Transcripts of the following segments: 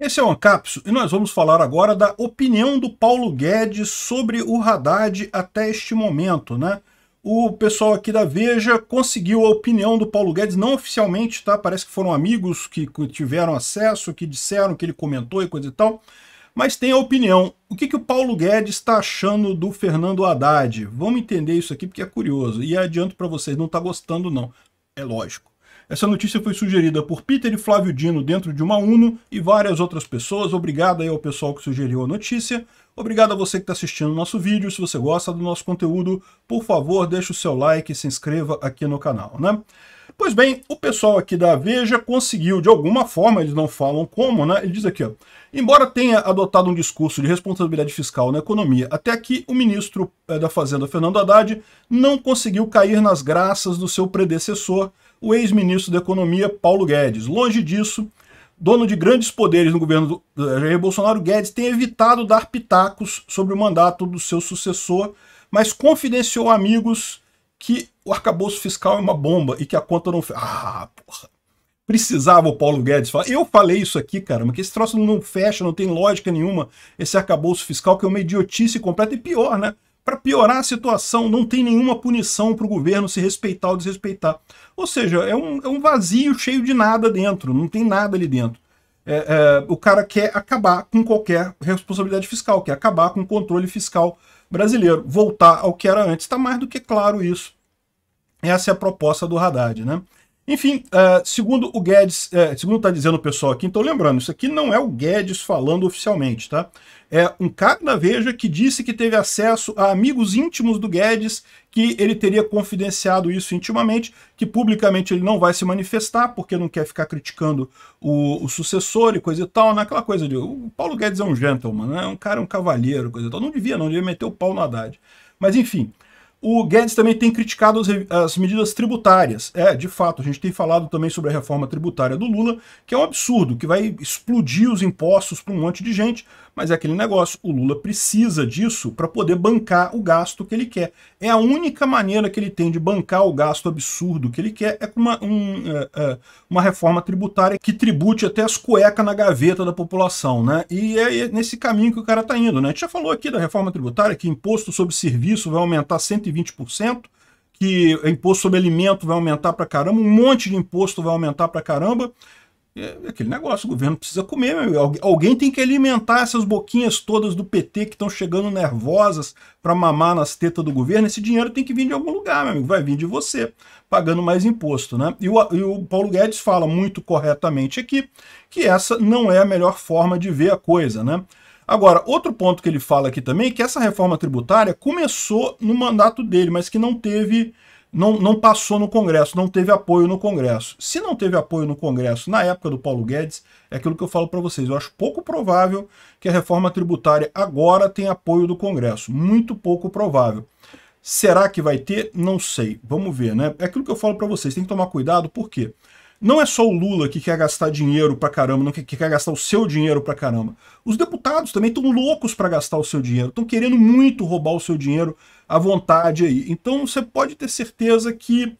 Esse é o Ancapso e nós vamos falar agora da opinião do Paulo Guedes sobre o Haddad até este momento, né? O pessoal aqui da Veja conseguiu a opinião do Paulo Guedes, não oficialmente, tá? Parece que foram amigos que tiveram acesso, que disseram que ele comentou e coisa e tal. Mas tem a opinião. O que, que o Paulo Guedes está achando do Fernando Haddad? Vamos entender isso aqui porque é curioso. E adianto para vocês, não está gostando não. É lógico. Essa notícia foi sugerida por Peter e Flávio Dino dentro de uma Uno e várias outras pessoas. Obrigado aí ao pessoal que sugeriu a notícia. Obrigado a você que está assistindo o nosso vídeo. Se você gosta do nosso conteúdo, por favor, deixe o seu like e se inscreva aqui no canal, né? Pois bem, o pessoal aqui da Veja conseguiu, de alguma forma, eles não falam como, né? Ele diz aqui, ó, embora tenha adotado um discurso de responsabilidade fiscal na economia, até aqui o ministro eh, da Fazenda, Fernando Haddad, não conseguiu cair nas graças do seu predecessor, o ex-ministro da Economia Paulo Guedes. Longe disso, dono de grandes poderes no governo do eh, Jair Bolsonaro, Guedes tem evitado dar pitacos sobre o mandato do seu sucessor, mas confidenciou amigos que o arcabouço fiscal é uma bomba e que a conta não fecha. Ah, porra. Precisava o Paulo Guedes falar. Eu falei isso aqui, cara, mas que esse troço não fecha, não tem lógica nenhuma. Esse arcabouço fiscal que é uma idiotice completa e pior, né? Para piorar a situação, não tem nenhuma punição para o governo se respeitar ou desrespeitar. Ou seja, é um, é um vazio cheio de nada dentro, não tem nada ali dentro. É, é, o cara quer acabar com qualquer responsabilidade fiscal, quer acabar com o controle fiscal brasileiro, voltar ao que era antes. Está mais do que claro isso. Essa é a proposta do Haddad. Né? Enfim, uh, segundo o Guedes, uh, segundo está dizendo o pessoal aqui, então lembrando, isso aqui não é o Guedes falando oficialmente, tá? É um cara da Veja que disse que teve acesso a amigos íntimos do Guedes, que ele teria confidenciado isso intimamente, que publicamente ele não vai se manifestar, porque não quer ficar criticando o, o sucessor e coisa e tal, naquela né? coisa de. O Paulo Guedes é um gentleman, né? Um cara, um cavalheiro, coisa e tal. Não devia, não devia meter o pau no Haddad. Mas enfim. O Guedes também tem criticado as, as, medidas tributárias. É, de fato, a gente tem falado também sobre a reforma tributária do Lula, que é um absurdo, que vai explodir os impostos para um monte de gente, mas é aquele negócio, o Lula precisa disso para poder bancar o gasto que ele quer. É a única maneira que ele tem de bancar o gasto absurdo que ele quer é com uma, um, é, é, uma reforma tributária que tribute até as cuecas na gaveta da população, né? E é, é nesse caminho que o cara está indo, né? A gente já falou aqui da reforma tributária que imposto sobre serviço vai aumentar 120%, que imposto sobre alimento vai aumentar para caramba, um monte de imposto vai aumentar para caramba, é, é aquele negócio, o governo precisa comer, alguém tem que alimentar essas boquinhas todas do PT que estão chegando nervosas para mamar nas tetas do governo. Esse dinheiro tem que vir de algum lugar, meu amigo, vai vir de você, pagando mais imposto, né? E o, e o Paulo Guedes fala muito corretamente aqui que essa não é a melhor forma de ver a coisa, né? Agora, outro ponto que ele fala aqui também é que essa reforma tributária começou no mandato dele, mas que não teve não, não passou no Congresso, não teve apoio no Congresso. Se não teve apoio no Congresso na época do Paulo Guedes, é aquilo que eu falo para vocês. Eu acho pouco provável que a reforma tributária agora tenha apoio do Congresso. Muito pouco provável. Será que vai ter? Não sei. Vamos ver, né? É aquilo que eu falo para vocês. Tem que tomar cuidado, por quê? não é só o Lula que quer gastar dinheiro pra caramba, não que, que quer gastar o seu dinheiro pra caramba. Os deputados também estão loucos para gastar o seu dinheiro, estão querendo muito roubar o seu dinheiro à vontade aí. Então você pode ter certeza que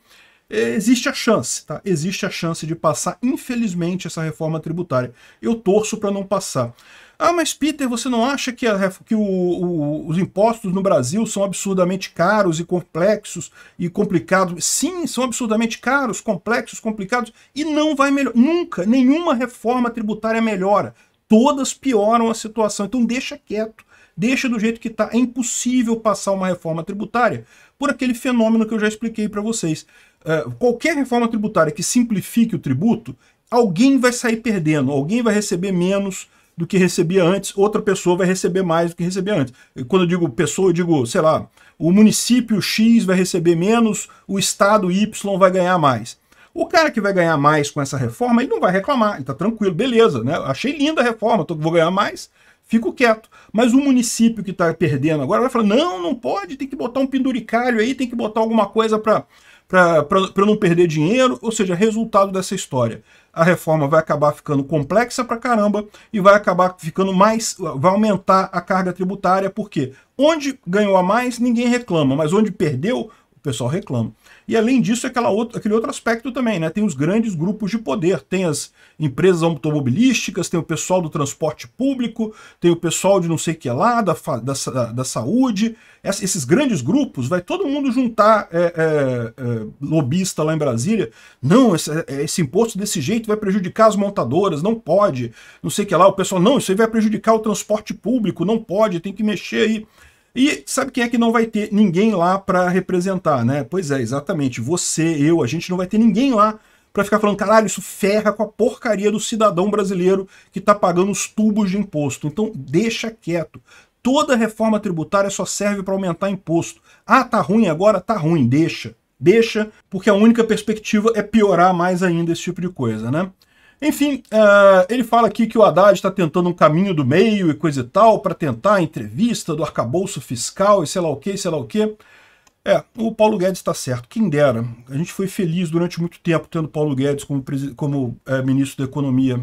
existe a chance, tá? Existe a chance de passar, infelizmente, essa reforma tributária. Eu torço para não passar. Ah, mas Peter, você não acha que, a, que o, o, os impostos no Brasil são absurdamente caros e complexos e complicados? Sim, são absurdamente caros, complexos, complicados e não vai melhor. Nunca, nenhuma reforma tributária melhora. Todas pioram a situação. Então deixa quieto deixa do jeito que está. É impossível passar uma reforma tributária por aquele fenômeno que eu já expliquei para vocês. É, qualquer reforma tributária que simplifique o tributo, alguém vai sair perdendo, alguém vai receber menos do que recebia antes, outra pessoa vai receber mais do que recebia antes. Quando eu digo pessoa, eu digo, sei lá, o município X vai receber menos, o estado Y vai ganhar mais. O cara que vai ganhar mais com essa reforma, ele não vai reclamar, ele está tranquilo, beleza, né? Achei linda a reforma, tô, vou ganhar mais, fico quieto. Mas o município que está perdendo agora vai falar, não, não pode, tem que botar um penduricário aí, tem que botar alguma coisa para para não perder dinheiro, ou seja, resultado dessa história. A reforma vai acabar ficando complexa para caramba e vai acabar ficando mais, vai aumentar a carga tributária, porque onde ganhou a mais, ninguém reclama, mas onde perdeu, pessoal reclama. E além disso, aquela outro, aquele outro aspecto também, né? Tem os grandes grupos de poder, tem as empresas automobilísticas, tem o pessoal do transporte público, tem o pessoal de não sei o que lá, da, da, da saúde. esses grandes grupos, vai todo mundo juntar é, é, é, lobista lá em Brasília. Não, esse, é, é, esse imposto desse jeito vai prejudicar as montadoras, não pode. Não sei o que lá, o pessoal, não, isso aí vai prejudicar o transporte público, não pode, tem que mexer aí. E sabe quem é que não vai ter ninguém lá para representar, né? Pois é, exatamente. Você, eu, a gente não vai ter ninguém lá para ficar falando, caralho, isso ferra com a porcaria do cidadão brasileiro que está pagando os tubos de imposto. Então deixa quieto. Toda reforma tributária só serve para aumentar imposto. Ah, tá ruim agora? Tá ruim, deixa. Deixa, porque a única perspectiva é piorar mais ainda esse tipo de coisa, né? Enfim, uh, ele fala aqui que o Haddad está tentando um caminho do meio e coisa e tal para tentar a entrevista do arcabouço fiscal e sei lá o que, sei lá o que. É, o Paulo Guedes está certo, quem dera. A gente foi feliz durante muito tempo tendo Paulo Guedes como, como é, ministro da Economia.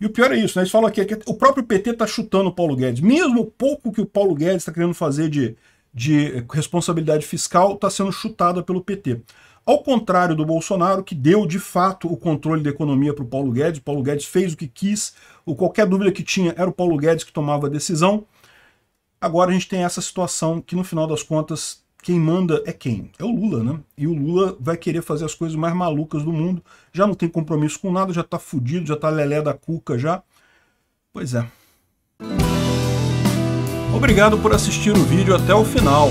E o pior é isso, né? Eles falam aqui que o próprio PT está chutando o Paulo Guedes. Mesmo o pouco que o Paulo Guedes está querendo fazer de, de responsabilidade fiscal está sendo chutada pelo PT. Ao contrário do Bolsonaro, que deu de fato o controle da economia para o Paulo Guedes, o Paulo Guedes fez o que quis, o qualquer dúvida que tinha era o Paulo Guedes que tomava a decisão. Agora a gente tem essa situação que no final das contas quem manda é quem? É o Lula, né? E o Lula vai querer fazer as coisas mais malucas do mundo, já não tem compromisso com nada, já tá fudido, já tá lelé da cuca já. Pois é. Obrigado por assistir o vídeo até o final.